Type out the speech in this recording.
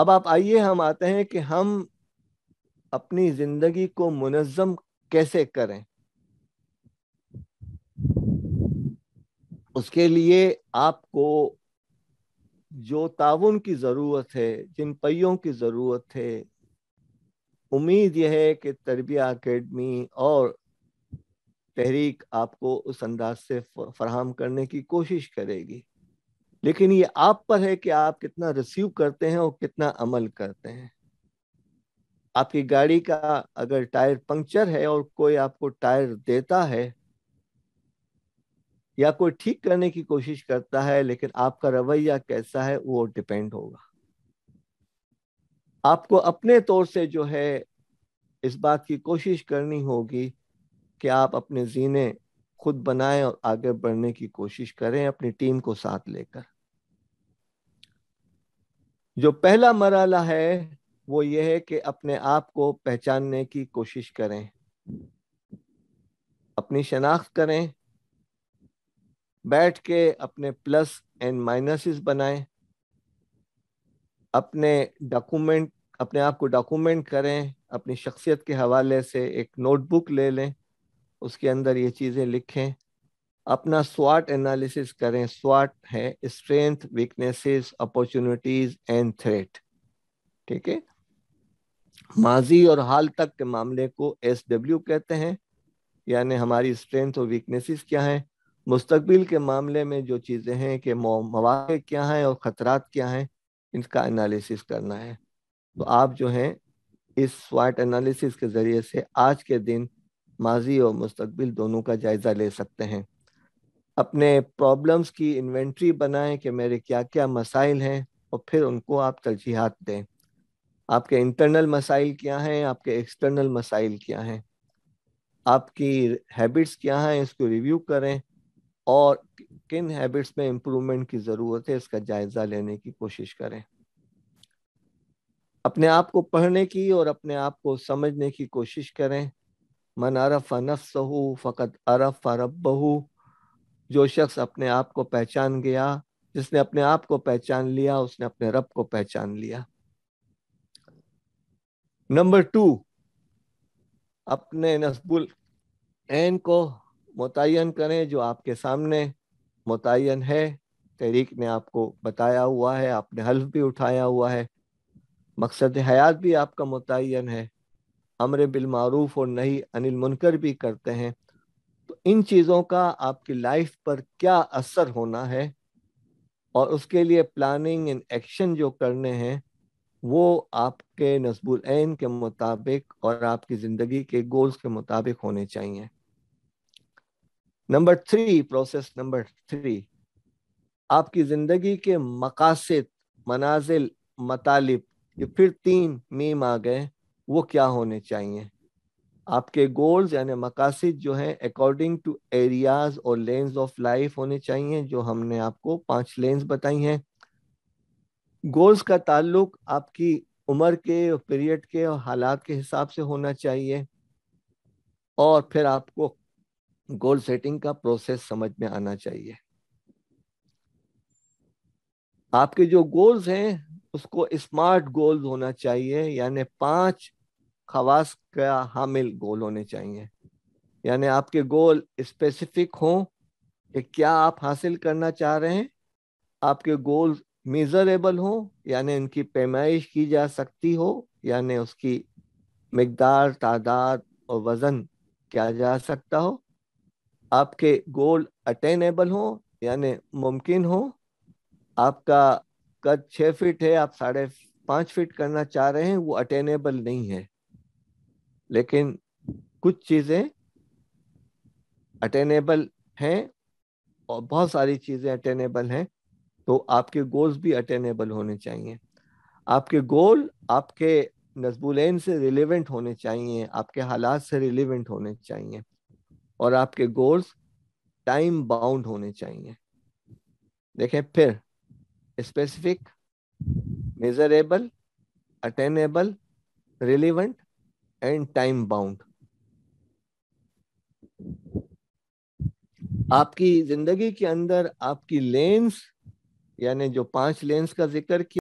अब आप आइए हम आते हैं कि हम अपनी जिंदगी को मुनज़म कैसे करें उसके लिए आपको जो ताउन की ज़रूरत है जिन पहियों की ज़रूरत है उम्मीद यह है कि तरबिया अकेडमी और तहरीक आपको उस अंदाज से फराहम करने की कोशिश करेगी लेकिन ये आप पर है कि आप कितना रिसीव करते हैं और कितना अमल करते हैं आपकी गाड़ी का अगर टायर पंक्चर है और कोई आपको टायर देता है या कोई ठीक करने की कोशिश करता है लेकिन आपका रवैया कैसा है वो डिपेंड होगा आपको अपने तौर से जो है इस बात की कोशिश करनी होगी कि आप अपने जीने खुद बनाएं और आगे बढ़ने की कोशिश करें अपनी टीम को साथ लेकर जो पहला मरला है वो ये है कि अपने आप को पहचानने की कोशिश करें अपनी शनाख्त करें बैठ के अपने प्लस एंड माइनसेस बनाएं अपने डॉक्यूमेंट अपने आप को डॉक्यूमेंट करें अपनी शख्सियत के हवाले से एक नोटबुक ले लें उसके अंदर ये चीज़ें लिखें अपना स्वाट एनालिसिस करें स्वाट है strength weaknesses opportunities and threat ठीक है माजी और हाल तक के मामले को एस डब्ल्यू कहते हैं यानी हमारी स्ट्रेंथ और वीकनेसेस क्या हैं मुस्तबिल के मामले में जो चीज़ें हैं कि मवाक़े क्या हैं और ख़तरात क्या हैं इनका एनालिसिस करना है तो आप जो हैं इस स्वाट एनालिसिस के ज़रिए से आज के दिन माजी और मुस्तबिल दोनों का जायज़ा ले सकते हैं अपने प्रॉब्लम्स की इन्वेंट्री बनाएं कि मेरे क्या क्या मसाइल हैं और फिर उनको आप तरजीहत दें आपके इंटरनल मसाइल क्या हैं आपके एक्सटर्नल मसाइल क्या हैं आपकी हैबिट्स क्या हैं इसको रिव्यू करें और किन हैबिट्स में इम्प्रूवमेंट की ज़रूरत है इसका जायज़ा लेने की कोशिश करें अपने आप को पढ़ने की और अपने आप को समझने की कोशिश करें मन अरफ़ नफ्स हो फ़कत अरफ़ अरब बहू जो शख्स अपने आप को पहचान गया जिसने अपने आप को पहचान लिया उसने अपने रब को पहचान लिया नंबर टू अपने नसबुल एन को मुतन करें जो आपके सामने मुतन है तहरीक ने आपको बताया हुआ है आपने हल्फ भी उठाया हुआ है मकसद हयात भी आपका मुतन है अमर बिलमूफ और नहीं अनिल मुनकर भी करते हैं इन चीज़ों का आपकी लाइफ पर क्या असर होना है और उसके लिए प्लानिंग एंड एक्शन जो करने हैं वो आपके नजबुल के मुताबिक और आपकी ज़िंदगी के गोल्स के मुताबिक होने चाहिए number three process number three आपकी ज़िंदगी के मकासद मनाजिल मतालिब ये फिर तीन मीम आ गए वो क्या होने चाहिए आपके गोल्स यानी मकासद जो हैं अकॉर्डिंग टू एरियाज और लेंस ऑफ लाइफ होने चाहिए जो हमने आपको पांच लेंस बताई हैं गोल्स का ताल्लुक आपकी उम्र के पीरियड के और हालात के हिसाब से होना चाहिए और फिर आपको गोल सेटिंग का प्रोसेस समझ में आना चाहिए आपके जो गोल्स हैं उसको स्मार्ट गोल्स होना चाहिए यानी पांच खवास का हामिल गोल होने चाहिए यानी आपके गोल स्पेसिफिक हों कि क्या आप हासिल करना चाह रहे हैं आपके गोल मेजरेबल हो यानी उनकी पैमाइश की जा सकती हो यानी उसकी मकदार तादाद और वज़न क्या जा सकता हो आपके गोल अटेनेबल हो यानी मुमकिन हो आपका कद छः फिट है आप साढ़े पाँच फिट करना चाह रहे हैं वो अटेनेबल नहीं है लेकिन कुछ चीजें अटेनेबल हैं और बहुत सारी चीजें अटेनेबल हैं तो आपके गोल्स भी अटेनेबल होने चाहिए आपके गोल आपके नजबुलैन से रिलेवेंट होने चाहिए आपके हालात से रिलेवेंट होने चाहिए और आपके गोल्स टाइम बाउंड होने चाहिए देखें फिर specific measurable attainable relevant and time bound आपकी जिंदगी के अंदर आपकी लेंस यानी जो पांच लेंस का जिक्र किया